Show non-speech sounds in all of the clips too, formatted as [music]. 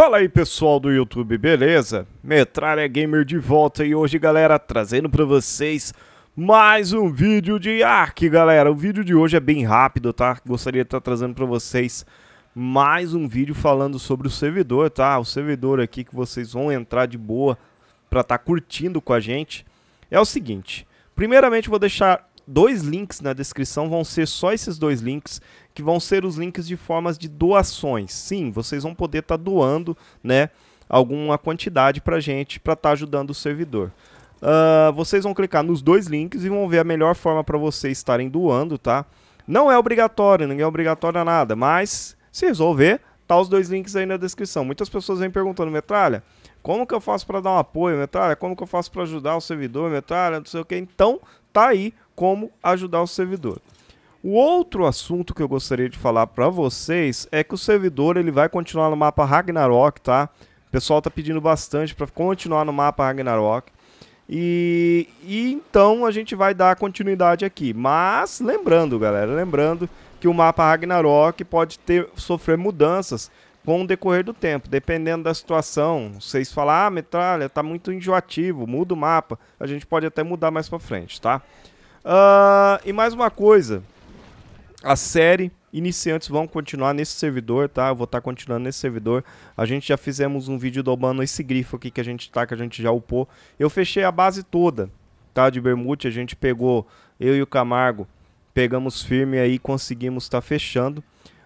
Fala aí pessoal do YouTube, beleza? Metralha Gamer de volta e hoje galera trazendo para vocês mais um vídeo de Ark galera. O vídeo de hoje é bem rápido, tá? Gostaria de estar tá trazendo para vocês mais um vídeo falando sobre o servidor, tá? O servidor aqui que vocês vão entrar de boa para estar tá curtindo com a gente. É o seguinte, primeiramente vou deixar dois links na descrição, vão ser só esses dois links, que vão ser os links de formas de doações. Sim, vocês vão poder estar tá doando, né, alguma quantidade para gente, para estar tá ajudando o servidor. Uh, vocês vão clicar nos dois links e vão ver a melhor forma para vocês estarem doando, tá? Não é obrigatório, ninguém é obrigatório a nada, mas se resolver, tá os dois links aí na descrição. Muitas pessoas vêm perguntando, Metralha, como que eu faço para dar um apoio, Metralha? Como que eu faço para ajudar o servidor, Metralha? Não sei o que. Então, tá aí como ajudar o servidor. O outro assunto que eu gostaria de falar para vocês é que o servidor ele vai continuar no mapa Ragnarok, tá? O pessoal tá pedindo bastante para continuar no mapa Ragnarok. E, e, então a gente vai dar continuidade aqui. Mas lembrando, galera, lembrando que o mapa Ragnarok pode ter sofrer mudanças com o decorrer do tempo, dependendo da situação. Vocês falam, ah, metralha, tá muito enjoativo, muda o mapa. A gente pode até mudar mais pra frente, tá? Uh, e mais uma coisa, a série iniciantes vão continuar nesse servidor, tá? Eu vou estar tá continuando nesse servidor. A gente já fizemos um vídeo dobando esse grifo aqui que a gente tá, que a gente já upou. Eu fechei a base toda, tá? De Bermute, a gente pegou, eu e o Camargo, pegamos firme aí conseguimos estar tá fechando.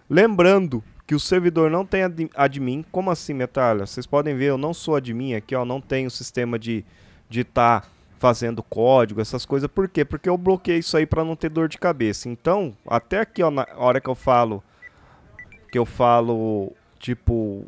Lembrando que o servidor não tem ad admin. Como assim, Metalha? Vocês podem ver, eu não sou admin aqui, ó, não tenho sistema de estar tá fazendo código, essas coisas. Por quê? Porque eu bloqueei isso aí para não ter dor de cabeça. Então, até aqui, ó, na hora que eu falo que eu falo tipo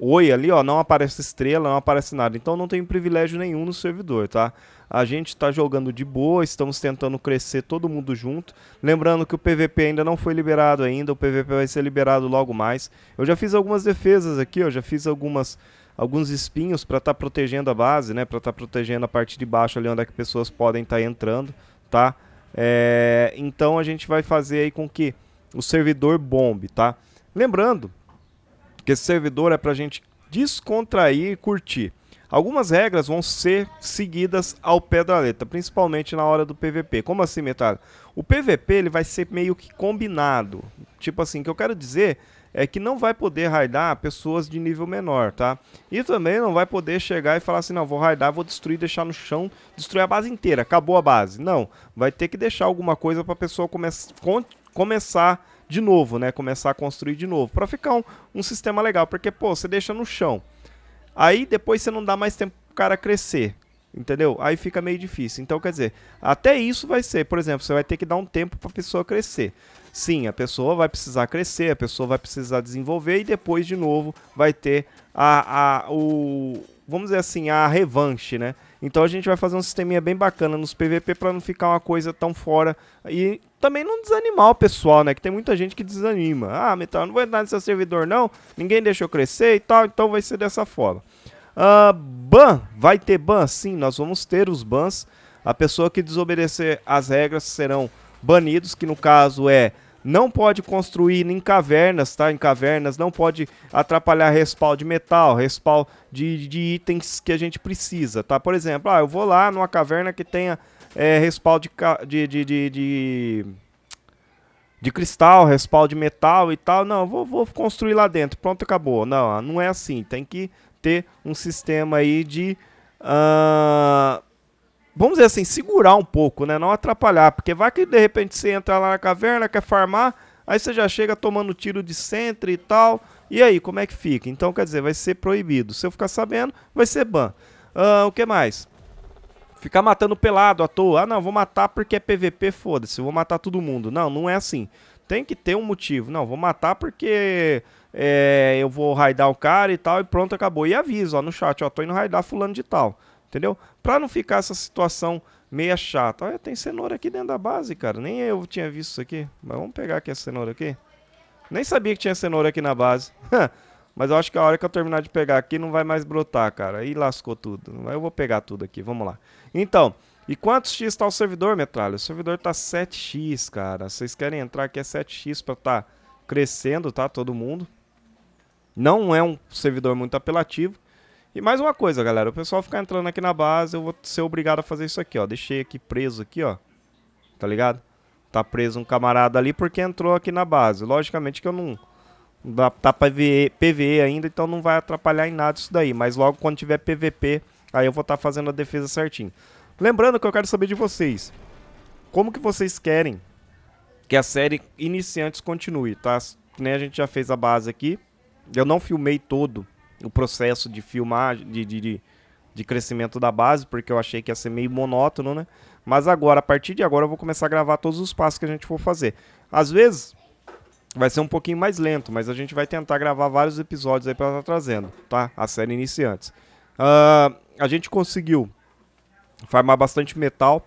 oi ali, ó, não aparece estrela, não aparece nada. Então não tem privilégio nenhum no servidor, tá? A gente está jogando de boa, estamos tentando crescer todo mundo junto. Lembrando que o PVP ainda não foi liberado ainda, o PVP vai ser liberado logo mais. Eu já fiz algumas defesas aqui, ó já fiz algumas alguns espinhos para estar tá protegendo a base, né? Para estar tá protegendo a parte de baixo ali onde é que pessoas podem estar tá entrando, tá? É, então a gente vai fazer aí com que o servidor bombe, tá? Lembrando porque esse servidor é para a gente descontrair e curtir. Algumas regras vão ser seguidas ao pé da letra, principalmente na hora do PVP. Como assim, Metalha? O PVP ele vai ser meio que combinado. Tipo assim, o que eu quero dizer é que não vai poder raidar pessoas de nível menor, tá? E também não vai poder chegar e falar assim, não, vou raidar, vou destruir, deixar no chão, destruir a base inteira, acabou a base. Não, vai ter que deixar alguma coisa para a pessoa come come começar de novo, né? Começar a construir de novo, para ficar um, um sistema legal, porque, pô, você deixa no chão. Aí depois você não dá mais tempo pro cara crescer, entendeu? Aí fica meio difícil. Então, quer dizer, até isso vai ser, por exemplo, você vai ter que dar um tempo para a pessoa crescer. Sim, a pessoa vai precisar crescer, a pessoa vai precisar desenvolver e depois de novo vai ter a, a o vamos dizer assim, a revanche, né? Então a gente vai fazer um sisteminha bem bacana nos PVP para não ficar uma coisa tão fora e também não desanimar o pessoal, né? Que tem muita gente que desanima. Ah, Metal, não vou entrar no seu servidor não, ninguém deixou crescer e tal, então vai ser dessa forma. Uh, ban, vai ter ban? Sim, nós vamos ter os bans. A pessoa que desobedecer as regras serão banidos, que no caso é não pode construir em cavernas, tá? Em cavernas não pode atrapalhar respaldo de metal, respaldo de, de itens que a gente precisa, tá? Por exemplo, ah, eu vou lá numa caverna que tenha é, respaldo de, de, de, de, de cristal, respaldo de metal e tal. Não, vou, vou construir lá dentro, pronto, acabou. Não, não é assim, tem que ter um sistema aí de... Uh, dizer assim, segurar um pouco, né? Não atrapalhar, porque vai que de repente você entra lá na caverna, quer farmar, aí você já chega tomando tiro de centro e tal. E aí, como é que fica? Então, quer dizer, vai ser proibido. Se eu ficar sabendo, vai ser ban. Ah, o que mais? Ficar matando pelado à toa. Ah, não, vou matar porque é PVP, foda-se, vou matar todo mundo. Não, não é assim. Tem que ter um motivo. Não, vou matar porque é, eu vou raidar o cara e tal, e pronto, acabou. E aviso, ó, no chat, ó, tô indo raidar fulano de tal entendeu? Para não ficar essa situação meia chata. Olha, tem cenoura aqui dentro da base, cara. Nem eu tinha visto isso aqui. Mas vamos pegar aqui a cenoura aqui. Nem sabia que tinha cenoura aqui na base. [laughs] Mas eu acho que a hora que eu terminar de pegar aqui não vai mais brotar, cara. Aí lascou tudo. Eu vou pegar tudo aqui, vamos lá. Então, e quantos X está o servidor, Metralha? O servidor tá 7X, cara. Vocês querem entrar aqui é 7X para tá crescendo, tá? Todo mundo. Não é um servidor muito apelativo. E mais uma coisa, galera. O pessoal ficar entrando aqui na base, eu vou ser obrigado a fazer isso aqui, ó. Deixei aqui preso aqui, ó. Tá ligado? Tá preso um camarada ali porque entrou aqui na base. Logicamente que eu não... Dá, tá PVE, PVE ainda, então não vai atrapalhar em nada isso daí. Mas logo quando tiver PVP, aí eu vou estar tá fazendo a defesa certinho. Lembrando que eu quero saber de vocês. Como que vocês querem que a série Iniciantes continue, tá? Que né, nem a gente já fez a base aqui. Eu não filmei todo o processo de filmagem, de, de, de, crescimento da base, porque eu achei que ia ser meio monótono, né? Mas agora, a partir de agora, eu vou começar a gravar todos os passos que a gente for fazer. Às vezes, vai ser um pouquinho mais lento, mas a gente vai tentar gravar vários episódios aí pra estar tá trazendo, tá? A série Iniciantes. Uh, a gente conseguiu farmar bastante metal,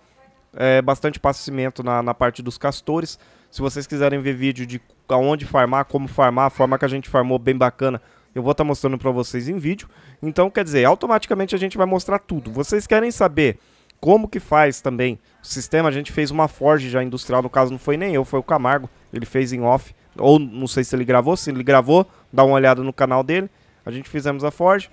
é, bastante passamento na, na parte dos castores. Se vocês quiserem ver vídeo de aonde farmar, como farmar, a forma que a gente farmou bem bacana, eu vou estar tá mostrando para vocês em vídeo. Então, quer dizer, automaticamente a gente vai mostrar tudo. Vocês querem saber como que faz também o sistema? A gente fez uma forge já industrial, no caso não foi nem eu, foi o Camargo. Ele fez em off, ou não sei se ele gravou. Se ele gravou, dá uma olhada no canal dele. A gente fizemos a forge,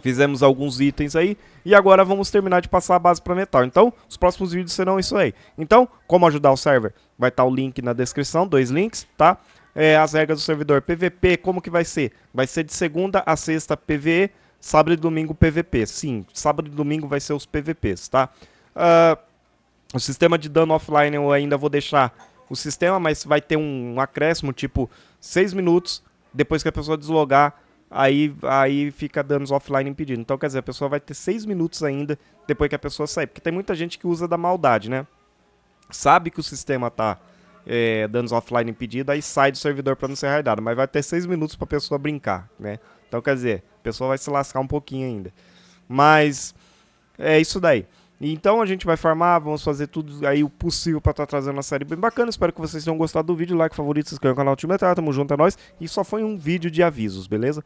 fizemos alguns itens aí e agora vamos terminar de passar a base para metal. Então, os próximos vídeos serão isso aí. Então, como ajudar o server? Vai estar tá o link na descrição, dois links, tá? é, as regras do servidor. PVP, como que vai ser? Vai ser de segunda a sexta PVE, sábado e domingo PVP. Sim, sábado e domingo vai ser os PVPs, tá? Uh, o sistema de dano offline eu ainda vou deixar o sistema, mas vai ter um acréscimo, tipo, 6 minutos depois que a pessoa deslogar, aí, aí fica danos offline impedido. Então, quer dizer, a pessoa vai ter 6 minutos ainda depois que a pessoa sair. Porque tem muita gente que usa da maldade, né? Sabe que o sistema tá é, danos offline impedido, aí sai do servidor para não ser raidado. Mas vai ter 6 minutos para a pessoa brincar, né? Então, quer dizer, a pessoa vai se lascar um pouquinho ainda. Mas é isso daí. Então a gente vai farmar, vamos fazer tudo aí o possível para estar tá trazendo uma série bem bacana. Espero que vocês tenham gostado do vídeo. Like, favorito, se inscreva no canal Ultimetar. Tamo junto, é nóis. E só foi um vídeo de avisos, beleza?